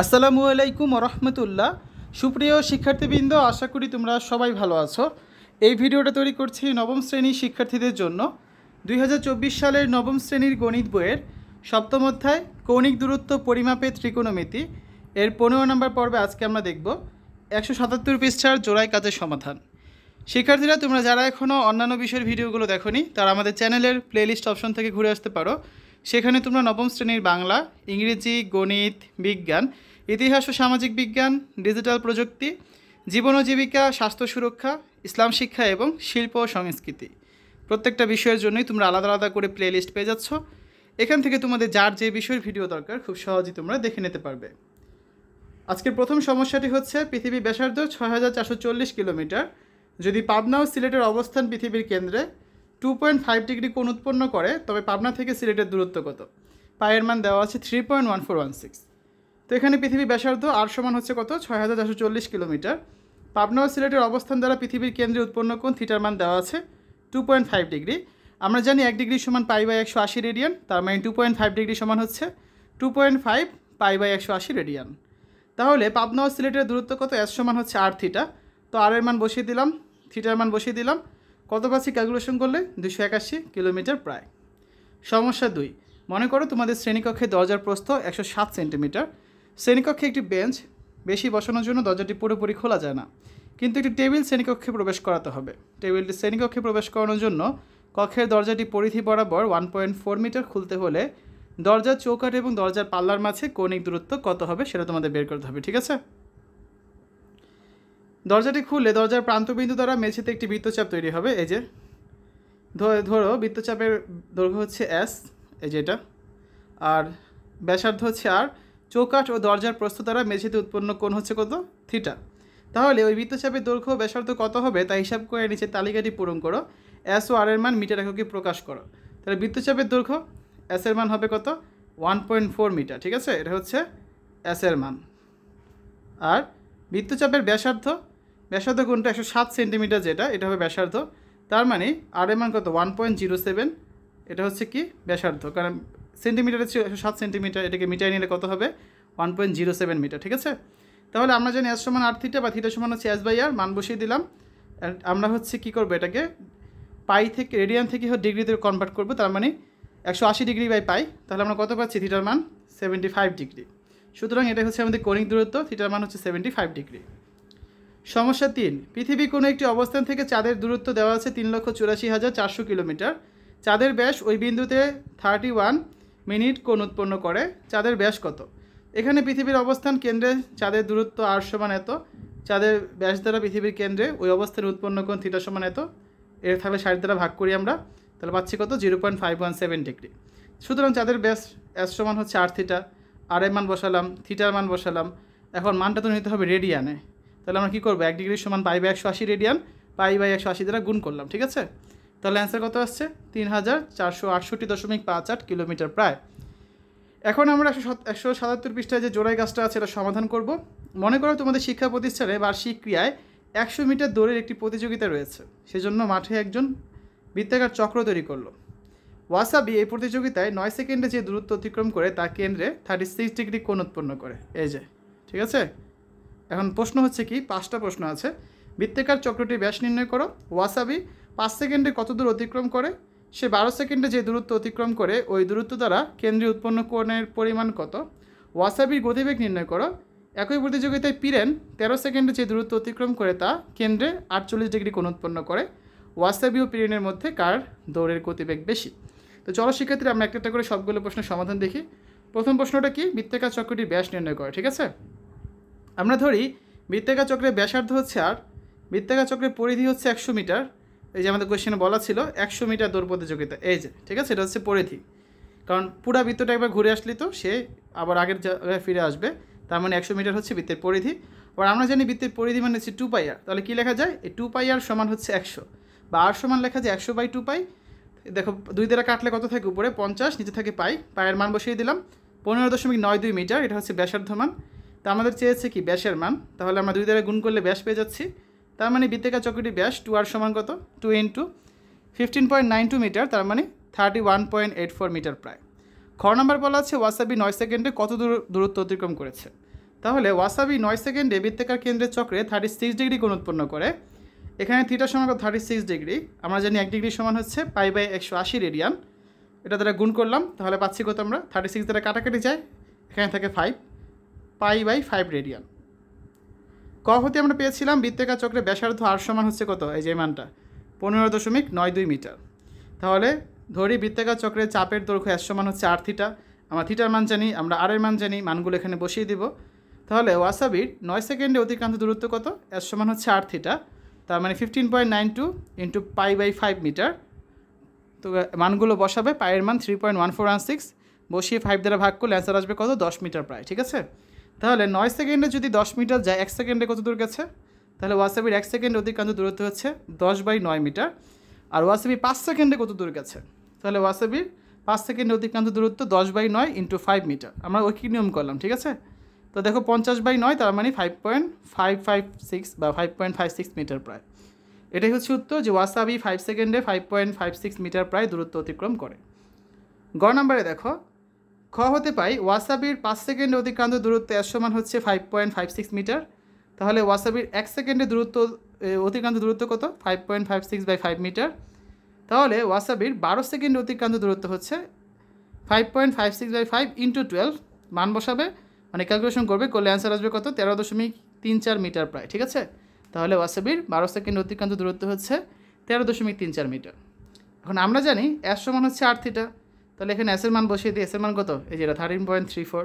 আসসালামু আলাইকুম রহমতুল্লাহ সুপ্রিয় শিক্ষার্থীবৃন্দ আশা করি তোমরা সবাই ভালো আছো এই ভিডিওটা তৈরি করছি নবম শ্রেণীর শিক্ষার্থীদের জন্য দুই সালের নবম শ্রেণীর গণিত বইয়ের সপ্তম অধ্যায় কৌণিক দূরত্ব পরিমাপে ত্রিকোণমিতি এর পনেরো নম্বর পর্বে আজকে আমরা দেখব একশো সাতাত্তর পৃষ্ঠার জোড়ায় কাজের সমাধান শিক্ষার্থীরা তোমরা যারা এখনও অন্যান্য বিষয়ের ভিডিওগুলো দেখনি তারা আমাদের চ্যানেলের প্লেলিস্ট অপশন থেকে ঘুরে আসতে পারো সেখানে তোমরা নবম শ্রেণীর বাংলা ইংরেজি গণিত বিজ্ঞান ইতিহাস ও সামাজিক বিজ্ঞান ডিজিটাল প্রযুক্তি জীবন ও জীবিকা স্বাস্থ্য সুরক্ষা ইসলাম শিক্ষা এবং শিল্প ও সংস্কৃতি প্রত্যেকটা বিষয়ের জন্যই তোমরা আলাদা আলাদা করে প্লে লিস্ট পেয়ে যাচ্ছ এখান থেকে তোমাদের যার যে বিষয়ের ভিডিও দরকার খুব সহজেই তোমরা দেখে নিতে পারবে আজকের প্রথম সমস্যাটি হচ্ছে পৃথিবী ব্যাসার্ধ ছয় কিলোমিটার যদি পাবনা ও সিলেটের অবস্থান পৃথিবীর কেন্দ্রে টু পয়েন্ট ফাইভ ডিগ্রি কোণ উৎপন্ন করে তবে পাবনা থেকে সিলেটের দূরত্ব কত পায়ের মান দেওয়া আছে three point one four one six তো এখানে পৃথিবী ব্যাসার্ধ আর সমান হচ্ছে কত ছয় হাজার চারশো চল্লিশ কিলোমিটার পাবনা ও সিলেটের অবস্থান দ্বারা পৃথিবীর কেন্দ্রে উৎপন্ন কোণ থিটার মান দেওয়া আছে টু পয়েন্ট ফাইভ ডিগ্রি আমরা জানি এক ডিগ্রি সমান পাই বাই একশো আশি রেডিয়ান তার মানে টু পয়েন্ট ফাইভ ডিগ্রি সমান হচ্ছে two point five pi by একশো আশি রেডিয়ান তাহলে পাবনা ও সিলেটের দূরত্ব কত এস সমান হচ্ছে আর থিটা তো আর এর মান বসিয়ে দিলাম থিটার মান বসিয়ে দিলাম কত পাচ্ছি ক্যালকুলেশন করলে দুশো একাশি কিলোমিটার প্রায় সমস্যা দুই মনে করো তোমাদের শ্রেণীকক্ষে দরজার প্রস্থ একশো সাত সেন্টিমিটার শ্রেণীকক্ষে একটি বেঞ্চ বেশি বসানোর জন্য দরজাটি পুরোপুরি খোলা যায় না কিন্তু একটি টেবিল শ্রেণীকক্ষে প্রবেশ করাতে হবে টেবিলটি শ্রেণীকক্ষে প্রবেশ করানোর জন্য কক্ষের দরজাটি পরিধি বরাবর ওয়ান পয়েন্ট ফোর মিটার খুলতে হলে দরজার চৌকাট এবং দরজার পাল্লার মাঝে কৌণিক দূরত্ব কত হবে সেটা তোমাদের বের করতে হবে ঠিক আছে দরজাটি খুললে দরজার প্রান্তবিন্দু দ্বারা মেঝেতে একটি বৃত্তচাপ তৈরি হবে এই যে ধরো বৃত্তচাপের দৈর্ঘ্য হচ্ছে এস এই যে এটা আর ব্যাসার্ধ হচ্ছে আর চৌকাঠ ও দরজার প্রস্থ দ্বারা মেঝেতে উৎপন্ন কোণ হচ্ছে কত থিটা তাহলে ওই বৃত্তচাপের দৈর্ঘ্য ব্যাসার্ধ কত হবে তা হিসাব করে নিচে তালিকাটি পূরণ করো এস ও আর এর মান মিটার এককে প্রকাশ করো তাহলে বৃত্তচাপের দৈর্ঘ্য এস এর মান হবে কত ওয়ান পয়েন্ট ফোর মিটার ঠিক আছে এটা হচ্ছে এস এর মান আর বৃত্তচাপের ব্যাসার্ধ ব্যাসার্ধ কোনটা একশো সাত সেন্টিমিটার যেটা এটা হবে ব্যাসার্ধ তার মানে আর এমন মান কত ওয়ান পয়েন্ট জিরো সেভেন এটা হচ্ছে কি ব্যাসার্ধ কারণ সেন্টিমিটারের চেয়ে একশো সাত সেন্টিমিটার এটাকে মিটার নিলে কত হবে one point zero seven metre ঠিক আছে তাহলে আমরা জানি এস সমান আট থিটা বা থিটা সমান হচ্ছে এস বাই আর মান বসিয়ে দিলাম আমরা হচ্ছে কি করব এটাকে পাই থেকে রেডিয়ান থেকে ডিগ্রিতে কনভার্ট করবো তার মানে একশো আশি ডিগ্রি বাই পাই তাহলে আমরা কত পাচ্ছি থিটার মান সেভেন্টি ফাইভ ডিগ্রি সুতরাং এটা হচ্ছে আমাদের কণিক দূরত্ব থিটার মান হচ্ছে সেভেন্টি ফাইভ ডিগ্রি সমস্যা তিন পৃথিবী কোনো একটি অবস্থান থেকে চাঁদের দূরত্ব দেওয়া আছে তিন লক্ষ চুরাশি হাজার চারশো কিলোমিটার চাঁদের ব্যাস ওই বিন্দুতে থার্টি ওয়ান মিনিট কোন উৎপন্ন করে চাঁদের ব্যাস কত এখানে পৃথিবীর অবস্থান কেন্দ্রে চাঁদের দূরত্ব আর সমান এত চাঁদের ব্যাস দ্বারা পৃথিবীর কেন্দ্রে ওই অবস্থানে উৎপন্ন কোন থিটা সমান এত এর থাকলে ষাট দ্বারা ভাগ করি আমরা তাহলে পাচ্ছি কত zero point five one seven degree সুতরাং চাঁদের ব্যাস এস সমান হচ্ছে আর থিটা আর এর মান বসালাম থিটার মান বসালাম এখন মানটা তো নিতে হবে রেডিয়ানে তাহলে আমরা কী করবো এক ডিগ্রি সমান পাই বাই একশো আশি রেডিয়ান পাই বাই একশো আশি দ্বারা গুণ করলাম ঠিক আছে তাহলে অ্যান্সার কত আসছে তিন হাজার চারশো আটষট্টি দশমিক পাঁচ আট কিলোমিটার প্রায় এখন আমরা একশো একশো সাতাত্তর পৃষ্ঠায় যে জোড়াই গাছটা আছে এটা সমাধান করব মনে করো তোমাদের শিক্ষা প্রতিষ্ঠানে বার্ষিক ক্রিয়ায় একশো মিটার দৌড়ের একটি প্রতিযোগিতা রয়েছে সেজন্য মাঠে একজন বৃত্তাকার চক্র তৈরি করলো ওয়াসাবি এই প্রতিযোগিতায় নয় সেকেন্ডে যে দূরত্ব অতিক্রম করে তা কেন্দ্রে থার্টি সিক্স ডিগ্রি কোণ উৎপন্ন করে এই যে ঠিক আছে এখন প্রশ্ন হচ্ছে কি পাঁচটা প্রশ্ন আছে বৃত্তিকার চক্রটির ব্যাস নির্ণয় করো ওয়াসাবি পাঁচ সেকেন্ডে কত দূর অতিক্রম করে সে বারো সেকেন্ডে যে দূরত্ব অতিক্রম করে ওই দূরত্ব দ্বারা কেন্দ্রীয় উৎপন্ন কোণের পরিমাণ কত ওয়াসাবির গতিবেগ নির্ণয় করো একই প্রতিযোগিতায় পিরেন তেরো সেকেন্ডে যে দূরত্ব অতিক্রম করে তা কেন্দ্রে আটচল্লিশ ডিগ্রি কোণ উৎপন্ন করে ওয়াসাবি ও পিরেনের মধ্যে কার দৌড়ের গতিবেগ বেশি তো চলো শিক্ষার্থীরা আমরা একটা করে সবগুলো প্রশ্নের সমাধান দেখি প্রথম প্রশ্নটা কি বৃত্তাকার চক্রটির ব্যাস নির্ণয় করে ঠিক আছে আমরা ধরি বৃত্তাকার চক্রের ব্যাসার্ধ হচ্ছে আর বৃত্তাকার চক্রের পরিধি হচ্ছে একশো মিটার এই যে আমাদের কোয়েশ্চেনে বলা ছিল একশো মিটার দৌড় প্রতিযোগিতা এই যে ঠিক আছে এটা হচ্ছে পরিধি কারণ পুরা বৃত্তটা একবার ঘুরে আসলি তো সে আবার আগের জায়গায় ফিরে আসবে তার মানে একশো মিটার হচ্ছে বৃত্তের পরিধি আবার আমরা জানি বৃত্তের পরিধি মানে হচ্ছে টু পাই আর তাহলে কী লেখা যায় এই টু পাই আর সমান হচ্ছে একশো বা আর সমান লেখা যায় একশো বাই টু পাই দেখো দুই দ্বারা কাটলে কত থাকে উপরে পঞ্চাশ নিচে থাকে পাই পায়ের মান বসিয়ে দিলাম পনেরো দশমিক নয় দুই মিটার এটা হচ্ছে ব্যাসার্ধ মান তো আমাদের চেয়েছে কি ব্যাসের মান তাহলে আমরা দুই দ্বারা গুণ করলে ব্যাস পেয়ে যাচ্ছি তার মানে বৃত্তিকা চক্রটি ব্যাস টু আর সমান কত two into fifteen point nine two metre তার মানে thirty one point eight four metre প্রায় খ নম্বর বলা আছে ওয়াসাবি নয় সেকেন্ডে কত দূর দূরত্ব অতিক্রম করেছে তাহলে ওয়াসাবি নয় সেকেন্ডে বৃত্তিকার কেন্দ্রের চক্রে থার্টি সিক্স ডিগ্রি গুণ উৎপন্ন করে এখানে থিটা সমান কত থার্টি সিক্স ডিগ্রি আমরা জানি এক ডিগ্রি সমান হচ্ছে পাই বাই একশো আশি রেডিয়ান এটা দ্বারা গুণ করলাম তাহলে পাচ্ছি কত আমরা থার্টি সিক্স দ্বারা কাটাকাটি যায় এখানে থাকে five pi by five radian ক হতে আমরা পেয়েছিলাম বৃত্তাকার চক্রে ব্যাসার্ধ আর সমান হচ্ছে কত এই যে মানটা পনেরো দশমিক নয় দুই মিটার তাহলে ধরি বৃত্তাকার চক্রে চাপের দৈর্ঘ্য এক সমান হচ্ছে আর থিটা আমরা থিটার মান জানি আমরা আরের মান জানি মানগুলো এখানে বসিয়ে দিব তাহলে ওয়াসাবির নয় সেকেন্ডে অতিক্রান্ত দূরত্ব কত এর সমান হচ্ছে আর থিটা তার মানে fifteen point nine two into pi by five metre তো মানগুলো বসাবে পায়ের মান three point one four one six বসিয়ে ফাইভ দ্বারা ভাগ করলে অ্যান্সার আসবে কত দশ মিটার প্রায় ঠিক আছে তাহলে নয় সেকেন্ডে যদি দশ মিটার যায় এক সেকেন্ডে কত দূর গেছে তাহলে ওয়াসাবির এক সেকেন্ড অতিক্রান্ত দূরত্ব হচ্ছে দশ বাই নয় মিটার আর ওয়াসাবি পাঁচ সেকেন্ডে কত দূর গেছে তাহলে ওয়াসাবির পাঁচ সেকেন্ডে অধিকান্ত দূরত্ব দশ বাই নয় ইন্টু ফাইভ মিটার আমরা ওই নিয়ম করলাম ঠিক আছে তো দেখো পঞ্চাশ বাই নয় তার মানে five point five five six বা five point five six metre প্রায় এটাই হচ্ছে উত্তর যে ওয়াসাবি ফাইভ সেকেন্ডে five point five six metre প্রায় দূরত্ব অতিক্রম করে গ নাম্বারে দেখো খ হতে পাই ওয়াসাবির পাঁচ সেকেন্ড অতিক্রান্ত দূরত্ব এর সমান হচ্ছে five point five six metre তাহলে ওয়াসাবির এক সেকেন্ডে দূরত্ব অতিক্রান্ত দূরত্ব কত five point five six by five metre তাহলে ওয়াসাবির বারো সেকেন্ড অতিক্রান্ত দূরত্ব হচ্ছে five point five six by five into twelve মান বসাবে মানে ক্যালকুলেশন করবে করলে অ্যান্সার আসবে কত তেরো দশমিক তিন চার মিটার প্রায় ঠিক আছে তাহলে ওয়াসাবির বারো সেকেন্ড অতিক্রান্ত দূরত্ব হচ্ছে তেরো দশমিক তিন চার মিটার এখন আমরা জানি এর সমান হচ্ছে আট থিটা তাহলে এখানে এসের মান বসিয়ে দিই এসের মান কত এই যেটা থার্টিন পয়েন্ট থ্রি ফোর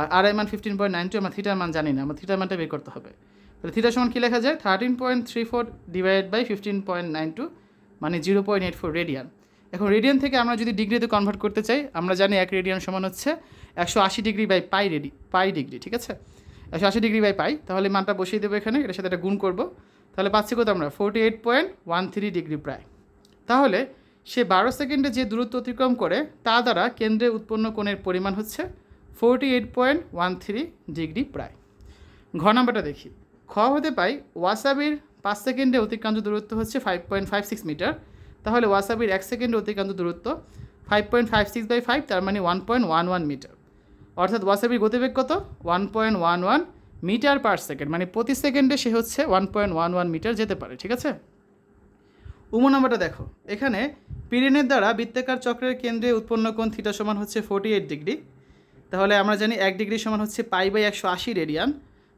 আর আর আই মান ফিফটিন পয়েন্ট নাইন টু আমার থিটার মান জানি না আমার থিটার মানটা বের করতে হবে তাহলে থিটার সমান কী লেখা যায় thirteen point three four divide by fifteen point nine two মানে zero point eight four radian এখন রেডিয়ান থেকে আমরা যদি ডিগ্রিতে কনভার্ট করতে চাই আমরা জানি এক রেডিয়ান সমান হচ্ছে একশো আশি ডিগ্রি বাই পাই রেডি পাই ডিগ্রি ঠিক আছে একশো আশি ডিগ্রি বাই পাই তাহলে মানটা বসিয়ে দেবো এখানে এটার সাথে এটা গুণ করবো তাহলে পাচ্ছি কত আমরা forty eight point one three degree প্রায় তাহলে সে বারো সেকেন্ডে যে দূরত্ব অতিক্রম করে তা দ্বারা কেন্দ্রে উৎপন্ন কোণের পরিমাণ হচ্ছে forty eight point one three degree প্রায় ঘ নাম্বারটা দেখি খ হতে পাই ওয়াসাবির পাঁচ সেকেন্ডে অতিক্রান্ত দূরত্ব হচ্ছে five point five six metre তাহলে ওয়াসাবির এক সেকেন্ডে অতিক্রান্ত দূরত্ব five point five six by five তার মানে one point one one metre অর্থাৎ ওয়াসাবির গতিবেগ কত one point one one metre per second মানে প্রতি সেকেন্ডে সে হচ্ছে one point one one metre যেতে পারে ঠিক আছে উম নাম্বারটা দেখো এখানে পিরিনের দ্বারা বৃত্তাকার চক্রের কেন্দ্রে উৎপন্ন কোণ থিটা সমান হচ্ছে ফোর্টি এইট ডিগ্রি তাহলে আমরা জানি এক ডিগ্রি সমান হচ্ছে পাই বাই একশো আশি রেডিয়ান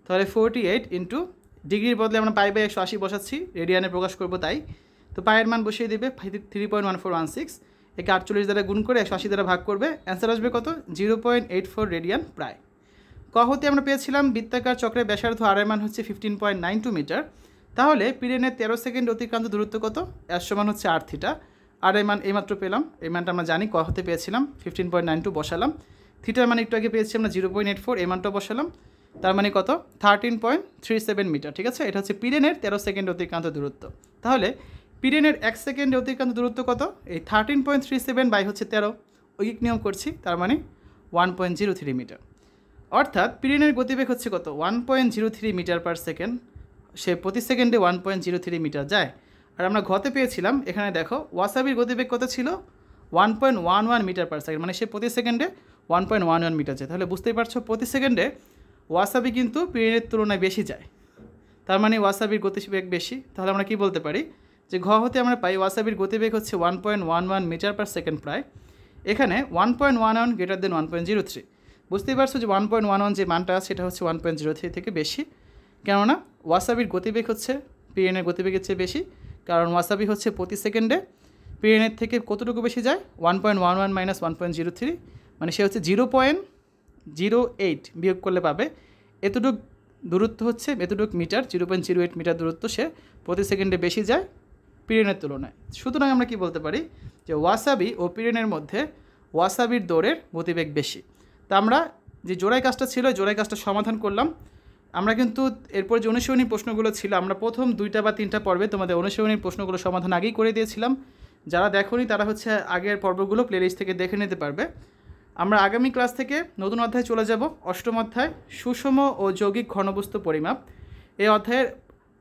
তাহলে ফোর্টি এইট ইন্টু ডিগ্রির বদলে আমরা পাই বাই একশো আশি বসাচ্ছি রেডিয়ানে প্রকাশ করব তাই তো পায়ের মান বসিয়ে দেবে three point one four one six একে আটচল্লিশ দ্বারা গুণ করে একশো আশি দ্বারা ভাগ করবে অ্যান্সার আসবে কত zero point eight four radian প্রায় ক হতে আমরা পেয়েছিলাম বৃত্তাকার চক্রের ব্যাসার্ধ আর মান হচ্ছে fifteen point nine two metre তাহলে পিরেনের তেরো সেকেন্ড অতিক্রান্ত দূরত্ব কত এর সমান হচ্ছে আট থিটা আর এই মান এইমাত্র পেলাম এই মানটা আমরা জানি ক হতে পেয়েছিলাম ফিফটিন পয়েন্ট নাইন টু বসালাম থিটার মানে একটু আগে পেয়েছি আমরা জিরো পয়েন্ট এইট ফোর এই মানটা বসালাম তার মানে কত thirteen point three seven metre ঠিক আছে এটা হচ্ছে পিরেনের তেরো সেকেন্ড অতিক্রান্ত দূরত্ব তাহলে পিরেনের এক সেকেন্ডে অতিক্রান্ত দূরত্ব কত এই thirteen point three seven by হচ্ছে তেরো ঐকিক নিয়ম করছি তার মানে one point zero three metre অর্থাৎ পিরেনের গতিবেগ হচ্ছে কত one point zero three metre per second সে প্রতি সেকেন্ডে one point zero three metre যায় আর আমরা ঘতে পেয়েছিলাম এখানে দেখো ওয়াসাবির গতিবেগ কত ছিল one point one one metre per second মানে সে প্রতি সেকেন্ডে one point one one metre যায় তাহলে বুঝতেই পারছো প্রতি সেকেন্ডে ওয়াসাবি কিন্তু পিরিয়ডের তুলনায় বেশি যায় তার মানে ওয়াসাবির গতিবেগ বেশি তাহলে আমরা কি বলতে পারি যে ঘ হতে আমরা পাই ওয়াসাবির গতিবেগ হচ্ছে one point one one metre per second প্রায় এখানে one point one one greater than one point zero three বুঝতেই পারছো যে ওয়ান পয়েন্ট ওয়ান ওয়ান যে মানটা আছে সেটা হচ্ছে ওয়ান পয়েন্ট জিরো থ্রি থেকে বেশি কেননা ওয়াসাবির গতিবেগ হচ্ছে পিরিয়নের গতিবেগের চেয়ে বেশি কারণ ওয়াসাবি হচ্ছে প্রতি সেকেন্ডে পিরিয়নের থেকে কতটুকু বেশি যায় one point one one minus one point zero three মানে সে হচ্ছে জিরো পয়েন্ট জিরো এইট বিয়োগ করলে পাবে এতটুক দূরত্ব হচ্ছে এতটুক metre zero point zero eight metre দূরত্ব সে প্রতি সেকেন্ডে বেশি যায় পিরিয়নের তুলনায় সুতরাং আমরা কি বলতে পারি যে ওয়াসাবি ও পিরিয়নের মধ্যে ওয়াসাবির দৌড়ের গতিবেগ বেশি তা আমরা যে জোড়াই কাজটা ছিল জোড়াই কাজটা সমাধান করলাম আমরা কিন্তু এরপর যে অনুশীলনী প্রশ্নগুলো ছিল আমরা প্রথম দুইটা বা তিনটা পর্বে তোমাদের অনুশীলনীর প্রশ্নগুলো সমাধান আগেই করে দিয়েছিলাম যারা দেখনি তারা হচ্ছে আগের পর্বগুলো প্লেলিস্ট থেকে দেখে নিতে পারবে আমরা আগামী ক্লাস থেকে নতুন অধ্যায়ে চলে যাব অষ্টম অধ্যায় সুষম ও যৌগিক ঘনবস্তু পরিমাপ এই অধ্যায়ের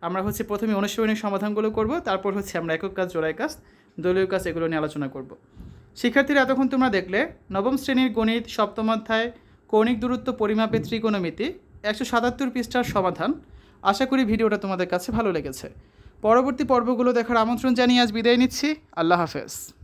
আমরা হচ্ছে প্রথমে অনুশীলনীর সমাধানগুলো করব তারপর হচ্ছে আমরা একক কাজ জোড়াই কাজ দলীয় কাজ এগুলো নিয়ে আলোচনা করব শিক্ষার্থীরা এতক্ষণ তোমরা দেখলে নবম শ্রেণীর গণিত সপ্তম অধ্যায় কৌণিক দূরত্ব পরিমাপের ত্রিকোণমিতি একশো সাতাত্তর পৃষ্ঠার সমাধান আশা করি ভিডিওটা তোমাদের কাছে ভালো লেগেছে পরবর্তী পর্বগুলো দেখার আমন্ত্রণ জানিয়ে আজ বিদায় নিচ্ছি আল্লাহ হাফেজ